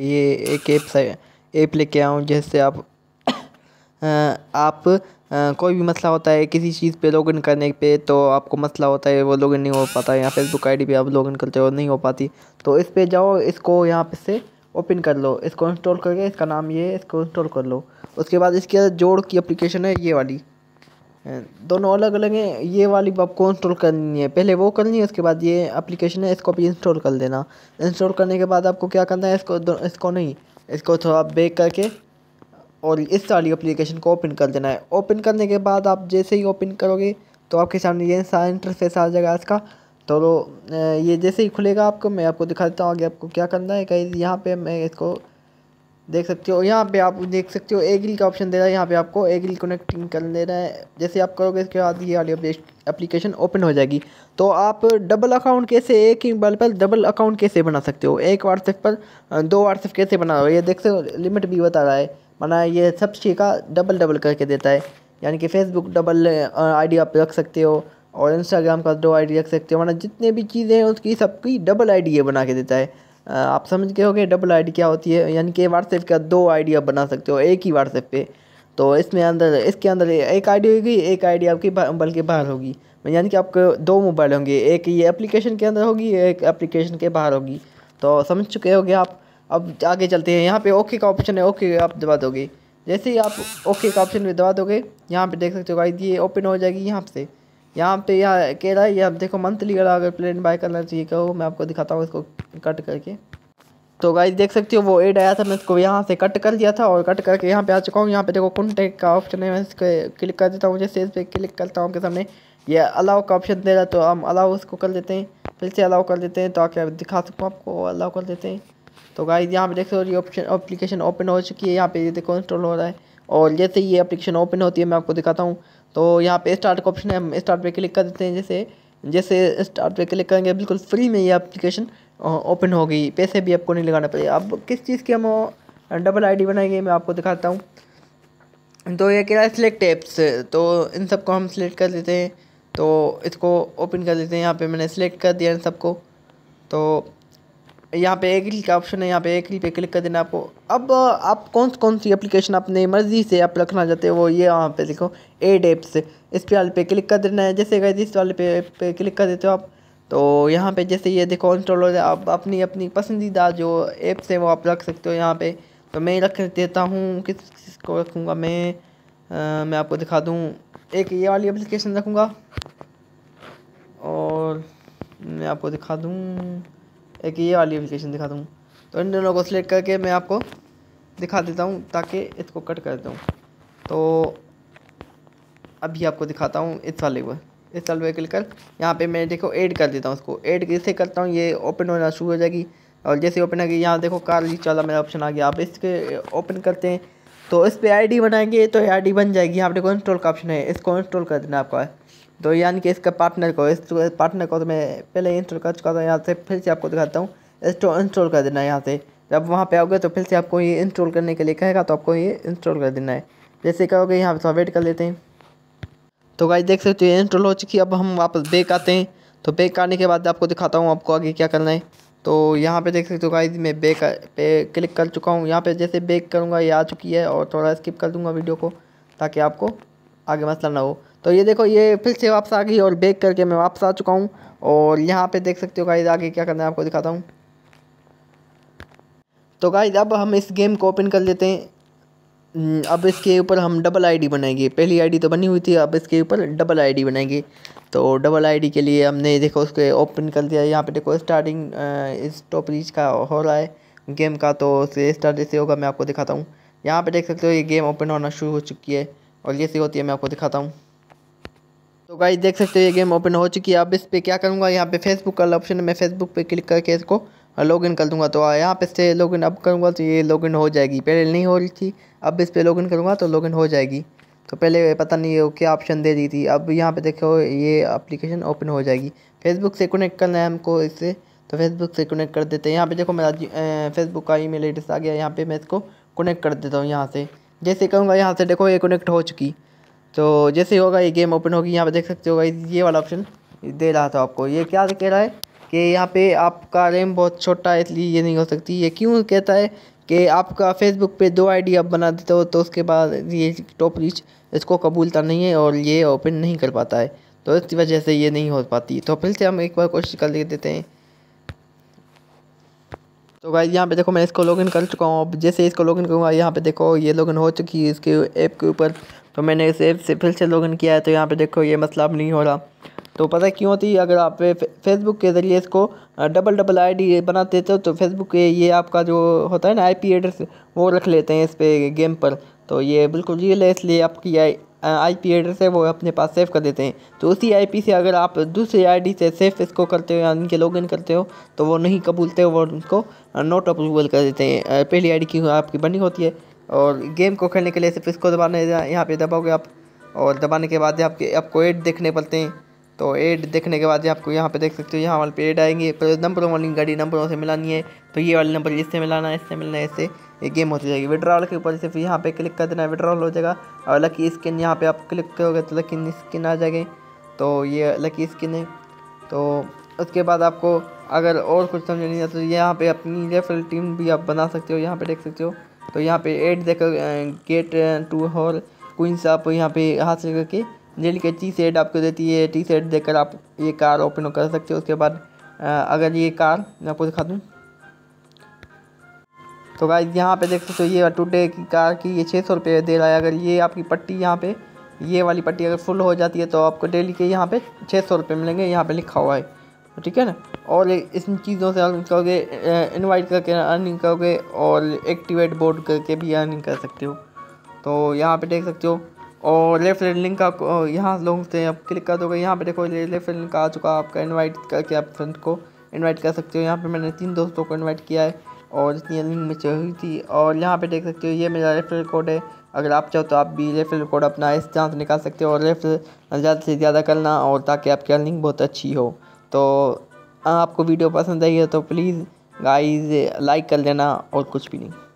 ये एक app app लेके आऊँ जैसे आप आप कोई भी मसला होता है किसी चीज़ पे लॉगिन करने पे तो आपको मसला होता है वो लॉगिन नहीं हो पाता या फेसबुक आईडी पे आप लॉगिन करते हो नहीं हो पाती तो इस पे जाओ इसको यहाँ पे से ओपन कर लो इसको इंस्टॉल करके इसका नाम ये है इसको इंस्टॉल कर लो उसके बाद इसके जोड़ की अप्लीकेशन है ये वाली दोनों अलग अलग हैं ये वाली आपको इंस्टॉल करनी है पहले वो करनी है उसके बाद ये एप्लीकेशन है इसको भी इंस्टॉल कर देना इंस्टॉल करने के बाद आपको क्या करना है इसको इसको नहीं इसको थोड़ा बेक करके और इस वाली एप्लीकेशन को ओपन कर देना है ओपन करने के बाद आप जैसे ही ओपन करोगे तो आपके सामने ये सारा इंटरफेस आ जाएगा इसका तो ये जैसे ही खुलेगा आपको मैं आपको दिखा देता हूँ आगे आपको क्या करना है कहीं यहाँ पे मैं इसको देख सकते हो यहाँ पे आप देख सकते हो एग्री का ऑप्शन दे रहा है यहाँ पे आपको एग्री कनेक्टिंग कर ले रहा है जैसे आप करोगे इसके बाद ये वाली एप्लीकेशन ओपन हो जाएगी तो आप डबल अकाउंट कैसे एक ही बल पर डबल अकाउंट कैसे बना सकते हो एक व्हाट्सएप पर दो व्हाट्सएप कैसे बना रहे हो ये देख सकते हो लिमिट भी बता रहा है माना ये सब चीज़ का डबल डबल करके देता है यानी कि फेसबुक डबल आई आप रख सकते हो और इंस्टाग्राम का दो आई रख सकते हो माना जितने भी चीज़ें हैं उसकी सबकी डबल आई ये बना के देता है आप समझ गए होगे डबल आईडी क्या होती है यानी कि व्हाट्सएप का दो आईडी आप बना सकते हो एक ही व्हाट्सएप पे तो इसमें अंदर इसके अंदर एक आईडी होगी एक आईडी आपकी बल्कि बाहर होगी यानी कि आपके दो मोबाइल होंगे एक ये एप्लीकेशन के अंदर होगी एक एप्लीकेशन के बाहर होगी तो समझ चुके हो आप अब आगे चलते हैं यहाँ पे ओके का ऑप्शन है ओके आप दबा दोगे जैसे ही आप ओके का ऑप्शन दबा दोगे यहाँ पर देख सकते हो गाइस ये ओपन हो जाएगी यहाँ से यहाँ पे यह कह रहा है ये आप देखो मंथली अगर अगर प्लेन बाय करना चाहिए कहो मैं आपको दिखाता हूँ इसको कट करके तो गाइस देख सकते हो वो एड आया था मैं इसको यहाँ से कट कर दिया था और कट करके यहाँ पे आ चुका हूँ यहाँ पे देखो कॉन्टैक्ट का ऑप्शन है मैं इसको क्लिक कर देता हूँ जैसे इस पर क्लिक करता हूँ आपके सामने ये अलाउ का ऑप्शन दे रहा है तो हम अलाउ उसको कर देते हैं फिर से अलाउ कर देते हैं तो आके दिखा सकूँ आपको अलाउ कर देते हैं तो गाइज यहाँ पे देख सकते हो ये ऑप्शन अप्लीकेशन ओपन हो चुकी है यहाँ पे देखो इंस्टॉल हो रहा है और जैसे ये अप्लीकेशन ओपन होती है मैं आपको दिखाता हूँ तो यहाँ पे स्टार्ट का ऑप्शन है हम स्टार्ट पे क्लिक कर देते हैं जैसे जैसे स्टार्ट पे क्लिक करेंगे बिल्कुल फ्री में ये एप्लीकेशन ओपन हो गई पैसे भी आपको नहीं लगाना पड़ेगा अब किस चीज़ की हम डबल आईडी बनाएंगे मैं आपको दिखाता हूँ तो ये कह रहा है सिलेक्ट एप्स तो इन सबको हम सिलेक्ट कर देते हैं तो इसको ओपन कर देते हैं यहाँ पर मैंने सिलेक्ट कर दिया इन सबको तो यहाँ पे एग्री का ऑप्शन है यहाँ पे एग्री पे क्लिक कर देना आपको अब आप कौन कौन सी एप्लीकेशन अपने मर्ज़ी से आप रखना चाहते हो वो ये वहाँ पे देखो एड एप्स इस पे वाले पे क्लिक कर देना है जैसे गए इस वाले पे पे क्लिक कर देते हो आप तो यहाँ पे जैसे ये देखो इंस्टॉल हो जाए आप अपनी अपनी पसंदीदा जो एप्स हैं वो आप रख सकते हो यहाँ पर तो मैं रख देता हूँ किस किस को रखूँगा मैं आ, मैं आपको दिखा दूँ एक ये वाली एप्लीकेशन रखूँगा और मैं आपको दिखा दूँ एक ये वाली एप्लीकेशन दिखा दूँ तो इन दोनों को सिलेक्ट करके मैं आपको दिखा देता हूँ ताकि इसको कट कर दूँ तो अभी आपको दिखाता हूँ इस वाले को इस वाले पर क्लिक कर यहाँ पे मैं देखो ऐड कर देता हूँ उसको ऐड कैसे करता हूँ ये ओपन होना शुरू हो जाएगी और जैसे ओपन आ गई यहाँ देखो कार लीच वाला मेरा ऑप्शन आ गया आप इसके ओपन करते हैं तो इस पर डी बनाएंगे तो डी बन जाएगी यहाँ पे इंस्टॉल का ऑप्शन है इसको इंस्टॉल कर देना आपका तो यानी कि इसका पार्टनर को इस पार्टनर को तो मैं पहले इंस्टॉल कर चुका था यहाँ से फिर से आपको दिखाता हूँ इंस्टॉल इंस्टॉल कर देना है यहाँ से जब वहाँ पे आओगे तो फिर से आपको ये इंस्टॉल करने के लिए कहेगा तो आपको ये इंस्टॉल कर देना है जैसे कहोगे यहाँ पर थोड़ा वेट कर लेते हैं तो गाइज़ देख सकते हो ये इंस्टॉल हो चुकी है अब हम वापस बेक आते हैं तो बेक आने के बाद आपको दिखाता हूँ आपको आगे क्या करना है तो यहाँ पर देख सकते हो गाइज मैं बेक पे क्लिक कर चुका हूँ यहाँ पर जैसे बेक करूँगा ये आ चुकी है और थोड़ा स्किप कर दूँगा वीडियो को ताकि आपको आगे मसला ना हो तो ये देखो ये फिर से वापस आ गई और बेक करके मैं वापस आ चुका हूँ और यहाँ पे देख सकते हो गाइज आगे क्या करना है आपको दिखाता हूँ तो गाइज अब हम इस गेम को ओपन कर लेते हैं हम्म, अब इसके ऊपर हम डबल आईडी बनाएंगे पहली आईडी तो बनी हुई थी अब इसके ऊपर डबल आईडी बनाएंगे तो डबल आईडी के लिए हमने देखो उसके ओपन कर दिया यहाँ पे देखो स्टार्टिंग इस टॉप रीच का हो रहा है गेम का तो से स्टार्ट जैसे होगा मैं आपको दिखाता हूँ यहाँ पे देख सकते हो ये गेम ओपन होना शुरू हो चुकी है और जैसे होती है मैं आपको दिखाता हूँ तो गाइस देख सकते हो ये गेम ओपन हो चुकी है अब इस पर क्या करूँगा यहाँ पे फेसबुक का ऑप्शन है मैं फेसबुक पे क्लिक करके इसको लॉग इन कर दूँगा तो यहाँ पे से लॉग इन अब करूँगा तो ये लॉग इन हो जाएगी पहले नहीं हो रही थी अब इस पर लॉग इन करूँगा तो लॉग इन हो जाएगी तो पहले पता नहीं है क्या ऑप्शन दे दी थी अब यहाँ पे देखो ये अप्लीकेशन ओपन हो जाएगी फेसबुक से कनेक्ट करना है हमको इससे तो फेसबुक से कनेक्ट कर देते हैं यहाँ पर देखो मेरा फेसबुक का ई मेल आ गया यहाँ पर मैं इसको कनेक्ट कर देता हूँ यहाँ से जैसे कहूँगा यहाँ से देखो ये कनेक्ट हो चुकी तो जैसे होगा ये गेम ओपन होगी यहाँ पे देख सकते हो गाइस ये वाला ऑप्शन दे रहा था आपको ये क्या कह रहा है कि यहाँ पे आपका रैम बहुत छोटा है इसलिए ये नहीं हो सकती ये क्यों कहता है कि आपका फेसबुक पे दो आईडी आप बना देते हो तो उसके बाद ये टॉप रीच इसको कबूलता नहीं है और ये ओपन नहीं कर पाता है तो इसकी वजह से ये नहीं हो पाती तो फिर से हम एक बार कोशिश कर ले देते हैं तो भाई यहाँ पे देखो मैं इसको लॉगिन कर चुका हूँ जैसे इसको लॉगिन करूँगा यहाँ पे देखो ये लॉगिन हो चुकी है इसके ऐप के ऊपर तो मैंने इस ऐप से फिर से लॉगिन किया है तो यहाँ पे देखो ये मसला अब नहीं हो रहा तो पता क्यों होती है अगर आप फेसबुक के ज़रिए इसको डबल डबल आईडी बना देते हो तो फेसबुक के ये आपका जो होता है ना आई एड्रेस वो रख लेते हैं इस पर गेम पर तो ये बिल्कुल रियल है इसलिए आपकी आईपी एड्रेस है वो अपने पास सेव कर देते हैं तो उसी आईपी से अगर आप दूसरी आईडी से सेफ इसको करते हो या इनके लॉगिन करते हो तो वो नहीं कबूलते वो उनको नोट अप्रूवल कर देते हैं पहली आईडी की आपकी बनी होती है और गेम को खेलने के लिए सिर्फ इसको दबाना यहाँ पर दबाओगे आप और दबाने के बाद आपके आपको एड देखने पड़ते हैं तो एड देखने के बाद आपको यहाँ पर देख सकते हो यहाँ वाले पे एड आएंगे पर नंबरों वाली गाड़ी नंबरों से मिलानी है तो ये वाले नंबर इससे मिलाना है इससे मिलना है इससे ये गेम होती जाएगी विड्रॉल के ऊपर सिर्फ यहाँ पे क्लिक कर देना विड्रॉल हो जाएगा और लकी स्किन यहाँ पे आप क्लिक करोगे तो लकी स्किन आ जाएगी तो ये लकी स्किन है तो उसके बाद आपको अगर और कुछ समझ नहीं आता तो यहाँ पे अपनी रेफरल टीम भी आप बना सकते हो यहाँ पे देख सकते हो तो यहाँ पे एट देखो गेट टू हॉल क्वींस आप यहाँ पे हाथ से करके जेल के टी सेट आपको देती है टी सेट देकर आप ये कार ओपन कर सकते हो उसके बाद अगर ये कार मैं आपको दिखा दूँ तो गाइज यहाँ पे देख सकते हो ये टूडे की कार की ये छः सौ रुपये दे रहा है अगर ये आपकी पट्टी यहाँ पे ये वाली पट्टी अगर फुल हो जाती है तो आपको डेली के यहाँ पे छः सौ रुपये मिलेंगे यहाँ पे लिखा हुआ है तो ठीक है ना और इन चीज़ों से अर्निंग करोगे इनवाइट करके अर्निंग करोगे और एक्टिवेट बोर्ड करके भी अर्निंग कर सकते हो तो यहाँ पर देख सकते हो और लेफ्ट रेड लिंक का यहाँ लोगों से आप क्लिक कर दोगे यहाँ पे देखो लेफ्ट लिंक आ चुका है आपका इनवाइट करके आप फ्रेंड को इनवाइट कर सकते हो यहाँ पे मैंने तीन दोस्तों को इनवाइट किया है और इतनी अर्निंग में चल थी और यहाँ पे देख सकते हो ये मेरा रेफरल कोड है अगर आप चाहो तो आप भी रेफरल कोड अपना इस चांस निकाल सकते हो और रेफरल ज़्यादा से ज़्यादा करना और ताकि आपकी अर्निंग बहुत अच्छी हो तो आपको वीडियो पसंद आई है तो प्लीज़ गाइज लाइक कर देना और कुछ भी नहीं